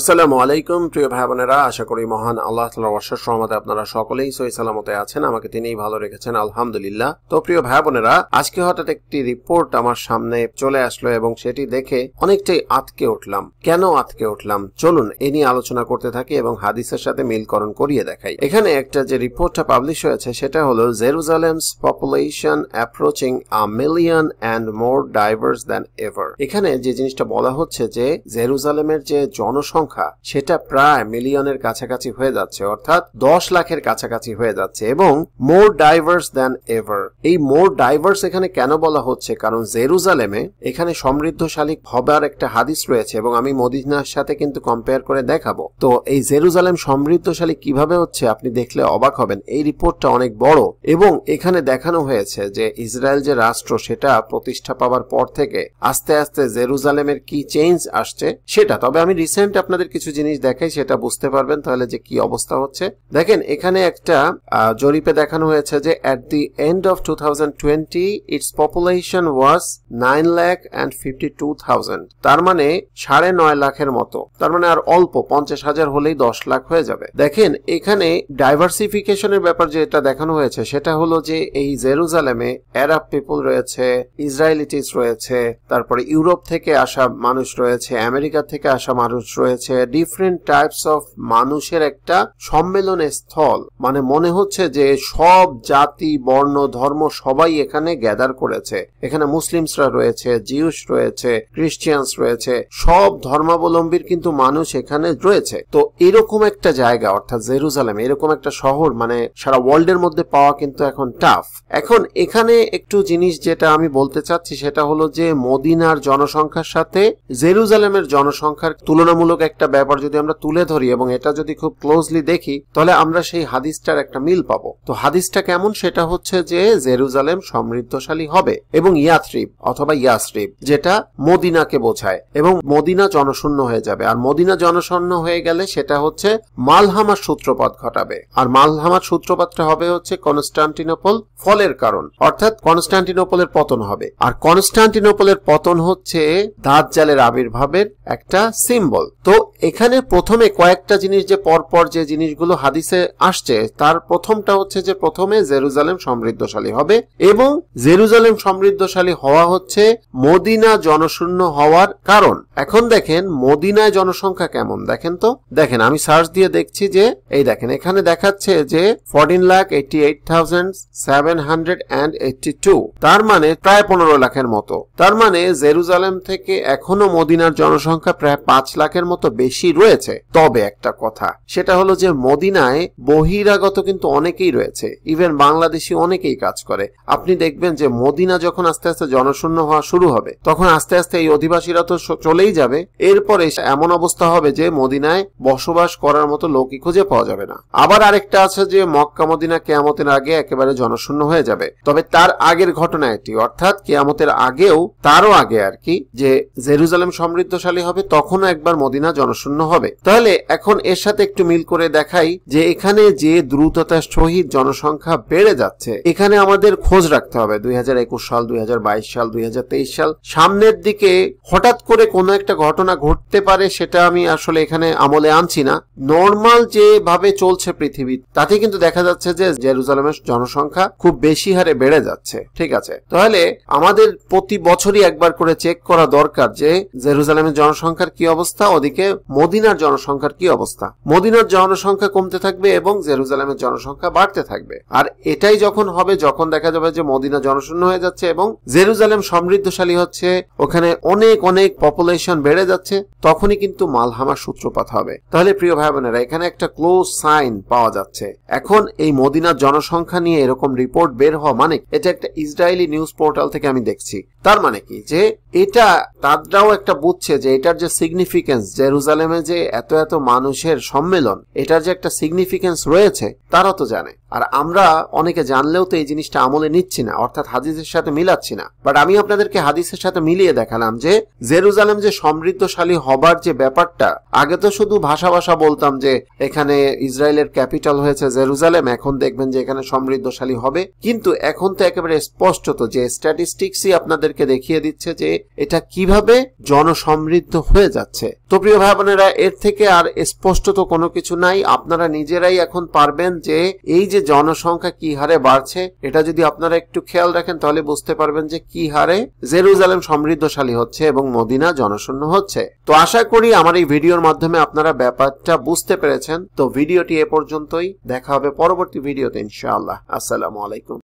আসসালামু আলাইকুম প্রিয় ভাই বোনেরা আশা করি মহান আল্লাহ তালার অশেষ সহমতে আপনারা সকলেই সই সালামতে আছেন আমাকে তিনিই ভালো রেখেছেন আলহামদুলিল্লাহ তো প্রিয় ভাই বোনেরা আজকে হঠাৎ একটি রিপোর্ট আমার সামনে চলে আসলো এবং সেটি দেখে অনেকটাই আটকে উঠলাম কেন আটকে উঠলাম চলুন এ নিয়ে আলোচনা করতে থাকি এবং হাদিসের সাথে মিলকরণ করিয়ে দেখাই এখানে একটা যে রিপোর্টটা পাবলিশ হয়েছে সেটা হলো Jerusalem's population approaching a million and more diverse than ever এখানে যে জিনিসটা বলা হচ্ছে যে জেরুজালেমের যে জনসংখ্যা সংখ্যা সেটা প্রায় মিলিয়নের কাছাকাছি হয়ে যাচ্ছে অর্থাৎ দশ লাখের কাছাকাছি হয়ে যাচ্ছে এবং মোর ডাইভার্স দ্যান এভার এই মোর ডাইভার্স এখানে কেন বলা হচ্ছে কারণ জেরুজালেমে এখানে সমৃদ্ধশালী হবার একটা হাদিস রয়েছে এবং আমি মদিনার সাথে কিন্তু কম্পেয়ার করে দেখাবো তো এই জেরুজালেম সমৃদ্ধশালী কিভাবে হচ্ছে আপনি দেখলে অবাক হবেন এই রিপোর্টটা অনেক বড় এবং এখানে দেখানো হয়েছে যে ইসরায়েল যে রাষ্ট্র সেটা প্রতিষ্ঠা পাওয়ার পর থেকে আস্তে আস্তে জেরুজালেমের কি চেঞ্জ আসছে সেটা তবে আমি রিসেন্ট আপনার আপনাদের কিছু জিনিস দেখাই সেটা বুঝতে পারবেন তাহলে যে কি অবস্থা হচ্ছে দেখেন এখানে একটা জরিপে দেখানো হয়েছে যে at the end of two thousand its population was nine lakh and fifty তার মানে সাড়ে নয় লাখের মতো তার মানে আর অল্প পঞ্চাশ হাজার হলেই দশ লাখ হয়ে যাবে দেখেন এখানে ডাইভার্সিফিকেশনের ব্যাপার যেটা দেখানো হয়েছে সেটা হলো যে এই জেরুজালেমে অ্যারাব পিপুল রয়েছে ইসরায়েলিটিস রয়েছে তারপরে ইউরোপ থেকে আসা মানুষ রয়েছে আমেরিকা থেকে আসা মানুষ রয়েছে হয়েছে ডিফারেন্ট টাইপস অফ মানুষের একটা সম্মেলন স্থল মানে মনে হচ্ছে যে সব জাতি বর্ণ ধর্ম সবাই এখানে গ্যাদার করেছে এখানে মুসলিমসরা রয়েছে জিউস রয়েছে ক্রিশ্চিয়ানস রয়েছে সব ধর্মাবলম্বীর কিন্তু মানুষ এখানে রয়েছে তো এরকম একটা জায়গা অর্থাৎ জেরুজালেম এরকম একটা শহর মানে সারা ওয়ার্ল্ডের মধ্যে পাওয়া কিন্তু এখন টাফ এখন এখানে একটু জিনিস যেটা আমি বলতে চাচ্ছি সেটা হলো যে মদিনার জনসংখ্যার সাথে জেরুজালেমের জনসংখ্যার তুলনামূলক একটা ব্যাপার যদি আমরা তুলে ধরি এবং এটা যদি খুব ক্লোজলি দেখি তাহলে আমরা সেই হাদিসটার একটা মিল পাব তো হাদিসটা কেমন সেটা হচ্ছে যে জেরুজালেম সমৃদ্ধশালী হবে এবং ইয়াথ্রিব অথবা ইয়াসরিব যেটা মদিনাকে বোঝায় এবং মদিনা জনশূন্য হয়ে যাবে আর মদিনা জনশূন্য হয়ে গেলে সেটা হচ্ছে মালহামার সূত্রপাত ঘটাবে আর মালহামার সূত্রপাতটা হবে হচ্ছে কনস্টান্টিনোপল ফলের কারণ অর্থাৎ কনস্টান্টিনোপলের পতন হবে আর কনস্টান্টিনোপলের পতন হচ্ছে দাঁত জালের আবির্ভাবের একটা সিম্বল তো এখানে প্রথমে কয়েকটা জিনিস যে পরপর যে জিনিসগুলো হাদিসে আসছে তার প্রথমটা হচ্ছে যে প্রথমে জেরুজালেম সমৃদ্ধশালী হবে এবং জেরুজালেম সমৃদ্ধশালী হওয়া হচ্ছে মদিনা জনশূন্য হওয়ার কারণ এখন দেখেন মদিনায় জনসংখ্যা কেমন দেখেন তো দেখেন আমি সার্চ দিয়ে দেখছি যে এই দেখেন এখানে দেখাচ্ছে যে fourteen lakh eighty eight thousand seven hundred and eighty two তার মানে প্রায় পনেরো লাখের মতো তার মানে জেরুজালেম থেকে এখনো মদিনার জনসংখ্যা প্রায় পাঁচ লাখের মতো বেশি রয়েছে তবে একটা কথা সেটা হলো যে মদিনায় বহিরাগত কিন্তু অনেকেই রয়েছে ইভেন বাংলাদেশি অনেকেই কাজ করে আপনি দেখবেন যে মদিনা যখন আস্তে আস্তে জনশূন্য হওয়া শুরু হবে তখন আস্তে আস্তে এই অধিবাসীরা তো চলেই যাবে এরপরে এমন অবস্থা হবে যে মদিনায় বসবাস করার মতো লোকই খুঁজে পাওয়া যাবে না আবার আরেকটা আছে যে মক্কা মদিনা কেয়ামতের আগে একেবারে জনশূন্য হয়ে যাবে তবে তার আগের ঘটনা এটি অর্থাৎ কেয়ামতের আগেও তারও আগে আর কি যে জেরুজালেম সমৃদ্ধশালী হবে তখনও একবার মদিনা জনশূন্য হবে তাহলে এখন এর সাথে একটু মিল করে দেখাই যে এখানে যে দ্রুততার সহিত জনসংখ্যা বেড়ে যাচ্ছে এখানে আমাদের খোঁজ রাখতে হবে দুই সাল দুই সাল দুই সাল সামনের দিকে হঠাৎ করে কোনো একটা ঘটনা ঘটতে পারে সেটা আমি আসলে এখানে আমলে আনছি না নর্মাল যেভাবে চলছে পৃথিবী তাতে কিন্তু দেখা যাচ্ছে যে জেরুজালামের জনসংখ্যা খুব বেশি হারে বেড়ে যাচ্ছে ঠিক আছে তাহলে আমাদের প্রতি বছরই একবার করে চেক করা দরকার যে জেরুজালামের জনসংখ্যার কি অবস্থা ওদিকে মদিনার জনসংখ্যার কি অবস্থা মদিনার জনসংখ্যা কমতে থাকবে এবং জেরুজালামের জনসংখ্যা বাড়তে থাকবে আর এটাই যখন হবে যখন দেখা যাবে যে মদিনা জনশূন্য হয়ে যাচ্ছে এবং জেরুজালেম সমৃদ্ধশালী হচ্ছে ওখানে অনেক অনেক পপুলেশন বেড়ে যাচ্ছে তখনই কিন্তু মালহামার সূত্রপাত হবে তাহলে প্রিয় ভাই বোনেরা এখানে একটা ক্লোজ সাইন পাওয়া যাচ্ছে এখন এই মদিনার জনসংখ্যা নিয়ে এরকম রিপোর্ট বের হওয়া মানে এটা একটা ইসরায়েলি নিউজ পোর্টাল থেকে আমি দেখছি তার মানে কি যে এটা তারাও একটা বুঝছে যে এটার যে সিগনিফিকেন্স জেরু জেরুজালেমে যে এত এত মানুষের সম্মেলন এটার যে একটা সিগনিফিকেন্স রয়েছে তারা তো জানে আর আমরা অনেকে জানলেও তো এই জিনিসটা আমলে নিচ্ছি না অর্থাৎ হাদিসের সাথে মিলাচ্ছি না বাট আমি আপনাদেরকে হাদিসের সাথে মিলিয়ে দেখালাম যে জেরুজালেম যে সমৃদ্ধশালী হবার যে ব্যাপারটা আগে তো শুধু ভাষা ভাষা বলতাম যে এখানে ইসরায়েলের ক্যাপিটাল হয়েছে জেরুজালেম এখন দেখবেন যে এখানে সমৃদ্ধশালী হবে কিন্তু এখন তো একেবারে স্পষ্টত যে স্ট্যাটিস্টিক্সই আপনাদেরকে দেখিয়ে দিচ্ছে যে এটা কিভাবে জনসমৃদ্ধ হয়ে যাচ্ছে তো প্রিয় ভাই বোনেরা এর থেকে আর স্পষ্ট তো কোনো কিছু নাই আপনারা নিজেরাই এখন পারবেন যে এই যে জনসংখ্যা কি হারে বাড়ছে এটা যদি আপনারা একটু খেয়াল রাখেন তাহলে বুঝতে পারবেন যে কি হারে জেরুজালেম সমৃদ্ধশালী হচ্ছে এবং মদিনা জনশূন্য হচ্ছে তো আশা করি আমার এই ভিডিওর মাধ্যমে আপনারা ব্যাপারটা বুঝতে পেরেছেন তো ভিডিওটি এ পর্যন্তই দেখা হবে পরবর্তী ভিডিওতে ইনশাআল্লাহ আসসালামু আলাইকুম